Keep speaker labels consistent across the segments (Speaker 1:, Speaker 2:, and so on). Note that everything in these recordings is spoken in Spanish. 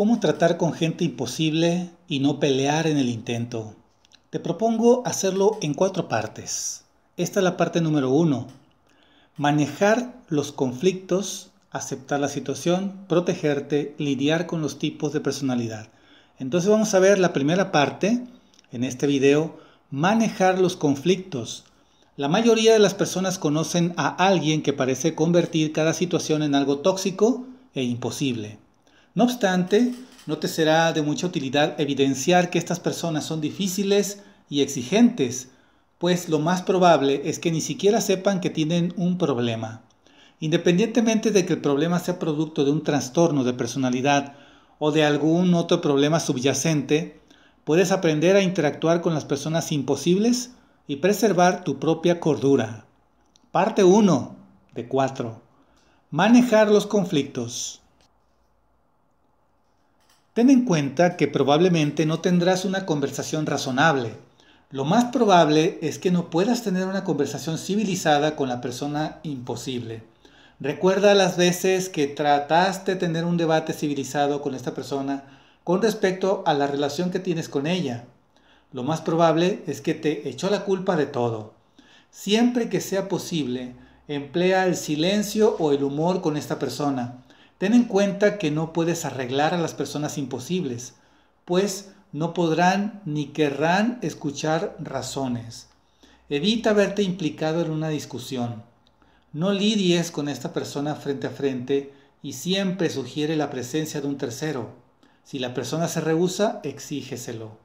Speaker 1: ¿Cómo tratar con gente imposible y no pelear en el intento? Te propongo hacerlo en cuatro partes. Esta es la parte número uno. Manejar los conflictos, aceptar la situación, protegerte, lidiar con los tipos de personalidad. Entonces vamos a ver la primera parte en este video, manejar los conflictos. La mayoría de las personas conocen a alguien que parece convertir cada situación en algo tóxico e imposible. No obstante, no te será de mucha utilidad evidenciar que estas personas son difíciles y exigentes, pues lo más probable es que ni siquiera sepan que tienen un problema. Independientemente de que el problema sea producto de un trastorno de personalidad o de algún otro problema subyacente, puedes aprender a interactuar con las personas imposibles y preservar tu propia cordura. Parte 1 de 4. Manejar los conflictos. Ten en cuenta que probablemente no tendrás una conversación razonable. Lo más probable es que no puedas tener una conversación civilizada con la persona imposible. Recuerda las veces que trataste de tener un debate civilizado con esta persona con respecto a la relación que tienes con ella. Lo más probable es que te echó la culpa de todo. Siempre que sea posible, emplea el silencio o el humor con esta persona. Ten en cuenta que no puedes arreglar a las personas imposibles, pues no podrán ni querrán escuchar razones. Evita verte implicado en una discusión. No lidies con esta persona frente a frente y siempre sugiere la presencia de un tercero. Si la persona se rehúsa, exígeselo.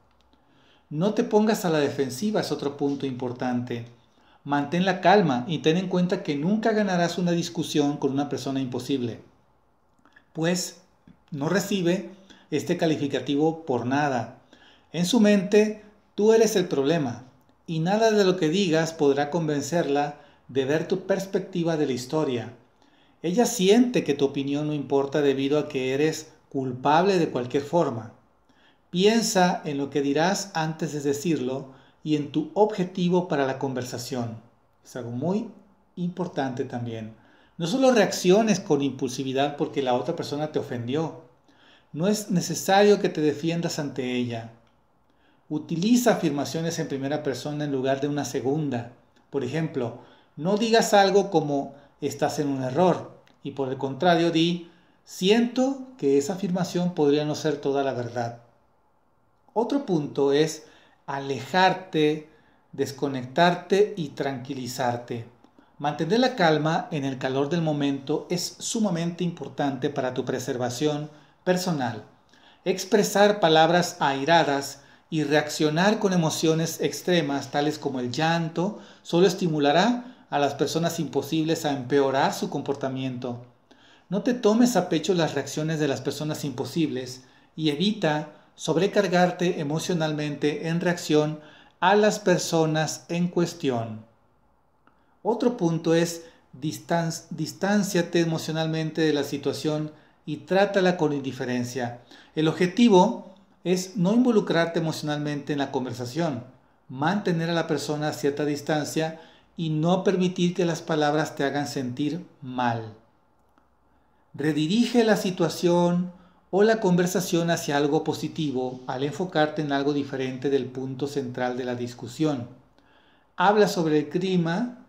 Speaker 1: No te pongas a la defensiva, es otro punto importante. Mantén la calma y ten en cuenta que nunca ganarás una discusión con una persona imposible pues no recibe este calificativo por nada. En su mente, tú eres el problema y nada de lo que digas podrá convencerla de ver tu perspectiva de la historia. Ella siente que tu opinión no importa debido a que eres culpable de cualquier forma. Piensa en lo que dirás antes de decirlo y en tu objetivo para la conversación. Es algo muy importante también. No solo reacciones con impulsividad porque la otra persona te ofendió. No es necesario que te defiendas ante ella. Utiliza afirmaciones en primera persona en lugar de una segunda. Por ejemplo, no digas algo como estás en un error y por el contrario di siento que esa afirmación podría no ser toda la verdad. Otro punto es alejarte, desconectarte y tranquilizarte. Mantener la calma en el calor del momento es sumamente importante para tu preservación personal. Expresar palabras airadas y reaccionar con emociones extremas tales como el llanto solo estimulará a las personas imposibles a empeorar su comportamiento. No te tomes a pecho las reacciones de las personas imposibles y evita sobrecargarte emocionalmente en reacción a las personas en cuestión. Otro punto es distan distanciate emocionalmente de la situación y trátala con indiferencia. El objetivo es no involucrarte emocionalmente en la conversación, mantener a la persona a cierta distancia y no permitir que las palabras te hagan sentir mal. Redirige la situación o la conversación hacia algo positivo al enfocarte en algo diferente del punto central de la discusión. Habla sobre el clima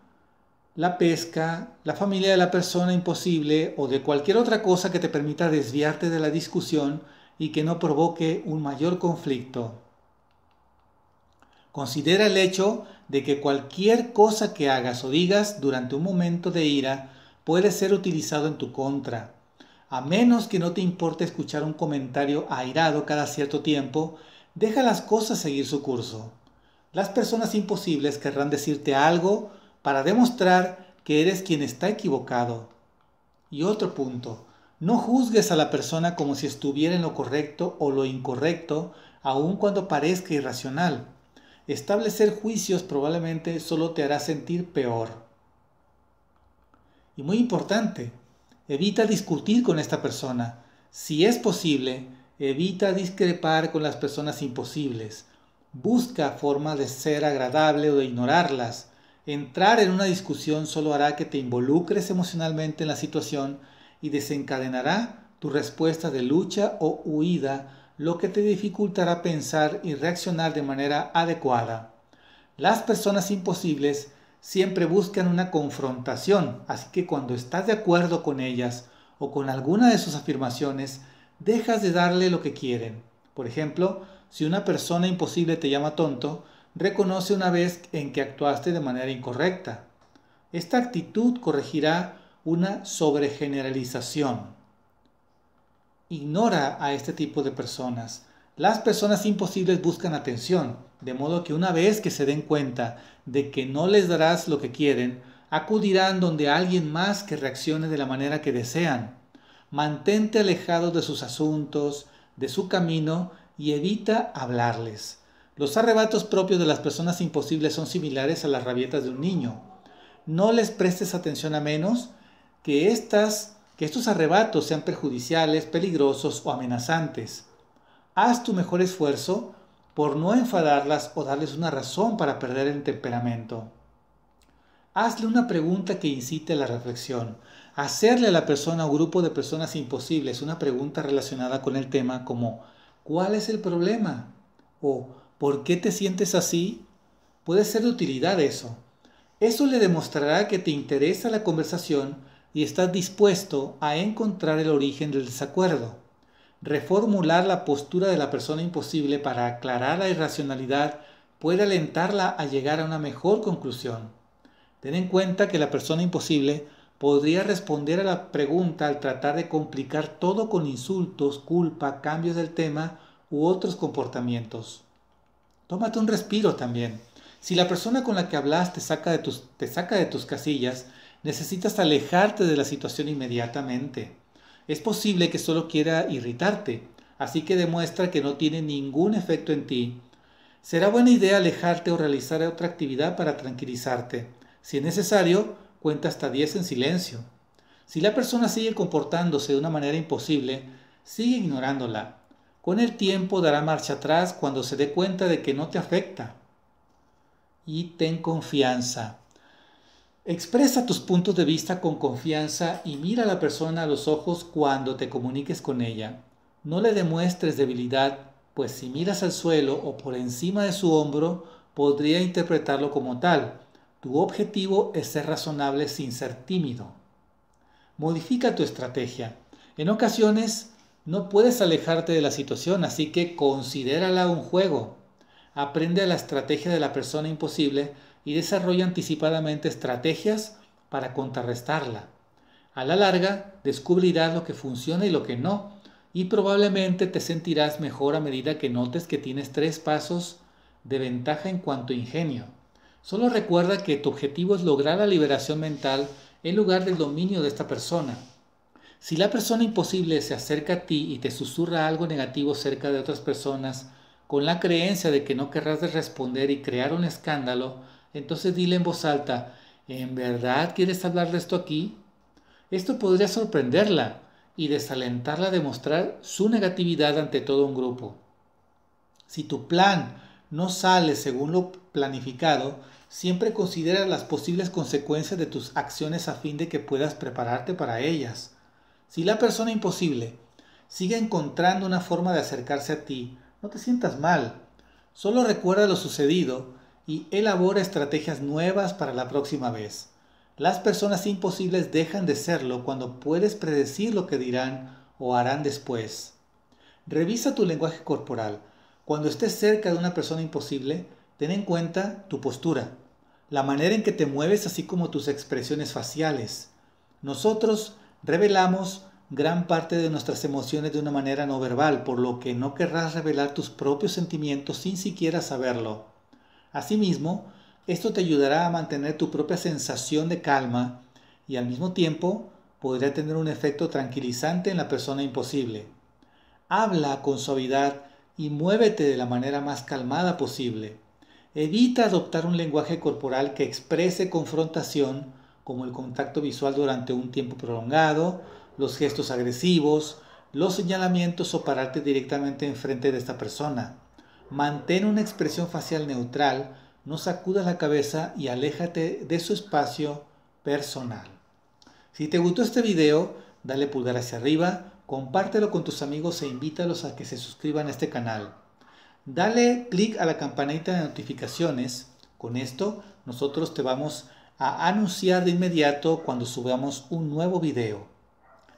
Speaker 1: la pesca, la familia de la persona imposible o de cualquier otra cosa que te permita desviarte de la discusión y que no provoque un mayor conflicto. Considera el hecho de que cualquier cosa que hagas o digas durante un momento de ira puede ser utilizado en tu contra. A menos que no te importe escuchar un comentario airado cada cierto tiempo, deja las cosas seguir su curso. Las personas imposibles querrán decirte algo para demostrar que eres quien está equivocado. Y otro punto, no juzgues a la persona como si estuviera en lo correcto o lo incorrecto, aun cuando parezca irracional. Establecer juicios probablemente solo te hará sentir peor. Y muy importante, evita discutir con esta persona. Si es posible, evita discrepar con las personas imposibles. Busca formas de ser agradable o de ignorarlas. Entrar en una discusión solo hará que te involucres emocionalmente en la situación y desencadenará tu respuesta de lucha o huida, lo que te dificultará pensar y reaccionar de manera adecuada. Las personas imposibles siempre buscan una confrontación, así que cuando estás de acuerdo con ellas o con alguna de sus afirmaciones, dejas de darle lo que quieren. Por ejemplo, si una persona imposible te llama tonto, reconoce una vez en que actuaste de manera incorrecta. Esta actitud corregirá una sobregeneralización. Ignora a este tipo de personas. Las personas imposibles buscan atención, de modo que una vez que se den cuenta de que no les darás lo que quieren, acudirán donde alguien más que reaccione de la manera que desean. Mantente alejado de sus asuntos, de su camino y evita hablarles. Los arrebatos propios de las personas imposibles son similares a las rabietas de un niño. No les prestes atención a menos que, estas, que estos arrebatos sean perjudiciales, peligrosos o amenazantes. Haz tu mejor esfuerzo por no enfadarlas o darles una razón para perder el temperamento. Hazle una pregunta que incite a la reflexión. Hacerle a la persona o grupo de personas imposibles una pregunta relacionada con el tema como ¿cuál es el problema? o ¿Por qué te sientes así? Puede ser de utilidad eso. Eso le demostrará que te interesa la conversación y estás dispuesto a encontrar el origen del desacuerdo. Reformular la postura de la persona imposible para aclarar la irracionalidad puede alentarla a llegar a una mejor conclusión. Ten en cuenta que la persona imposible podría responder a la pregunta al tratar de complicar todo con insultos, culpa, cambios del tema u otros comportamientos tómate un respiro también. Si la persona con la que hablas te saca de tus, te saca de tus casillas, necesitas alejarte de la situación inmediatamente. Es posible que solo quiera irritarte, así que demuestra que no tiene ningún efecto en ti. Será buena idea alejarte o realizar otra actividad para tranquilizarte. Si es necesario, cuenta hasta 10 en silencio. Si la persona sigue comportándose de una manera imposible, sigue ignorándola. Con el tiempo dará marcha atrás cuando se dé cuenta de que no te afecta. Y ten confianza. Expresa tus puntos de vista con confianza y mira a la persona a los ojos cuando te comuniques con ella. No le demuestres debilidad, pues si miras al suelo o por encima de su hombro, podría interpretarlo como tal. Tu objetivo es ser razonable sin ser tímido. Modifica tu estrategia. En ocasiones, no puedes alejarte de la situación, así que considérala un juego. Aprende la estrategia de la persona imposible y desarrolla anticipadamente estrategias para contrarrestarla. A la larga, descubrirás lo que funciona y lo que no, y probablemente te sentirás mejor a medida que notes que tienes tres pasos de ventaja en cuanto a ingenio. Solo recuerda que tu objetivo es lograr la liberación mental en lugar del dominio de esta persona. Si la persona imposible se acerca a ti y te susurra algo negativo cerca de otras personas, con la creencia de que no querrás responder y crear un escándalo, entonces dile en voz alta, ¿en verdad quieres hablar de esto aquí? Esto podría sorprenderla y desalentarla a demostrar su negatividad ante todo un grupo. Si tu plan no sale según lo planificado, siempre considera las posibles consecuencias de tus acciones a fin de que puedas prepararte para ellas. Si la persona imposible sigue encontrando una forma de acercarse a ti, no te sientas mal. Solo recuerda lo sucedido y elabora estrategias nuevas para la próxima vez. Las personas imposibles dejan de serlo cuando puedes predecir lo que dirán o harán después. Revisa tu lenguaje corporal. Cuando estés cerca de una persona imposible, ten en cuenta tu postura, la manera en que te mueves así como tus expresiones faciales. Nosotros revelamos gran parte de nuestras emociones de una manera no verbal, por lo que no querrás revelar tus propios sentimientos sin siquiera saberlo. Asimismo, esto te ayudará a mantener tu propia sensación de calma y al mismo tiempo podría tener un efecto tranquilizante en la persona imposible. Habla con suavidad y muévete de la manera más calmada posible. Evita adoptar un lenguaje corporal que exprese confrontación como el contacto visual durante un tiempo prolongado, los gestos agresivos, los señalamientos o pararte directamente enfrente de esta persona. Mantén una expresión facial neutral, no sacudas la cabeza y aléjate de su espacio personal. Si te gustó este video, dale pulgar hacia arriba, compártelo con tus amigos e invítalos a que se suscriban a este canal. Dale clic a la campanita de notificaciones. Con esto nosotros te vamos a a anunciar de inmediato cuando subamos un nuevo video.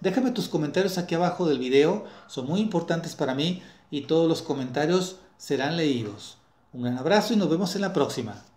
Speaker 1: Déjame tus comentarios aquí abajo del video, son muy importantes para mí y todos los comentarios serán leídos. Un gran abrazo y nos vemos en la próxima.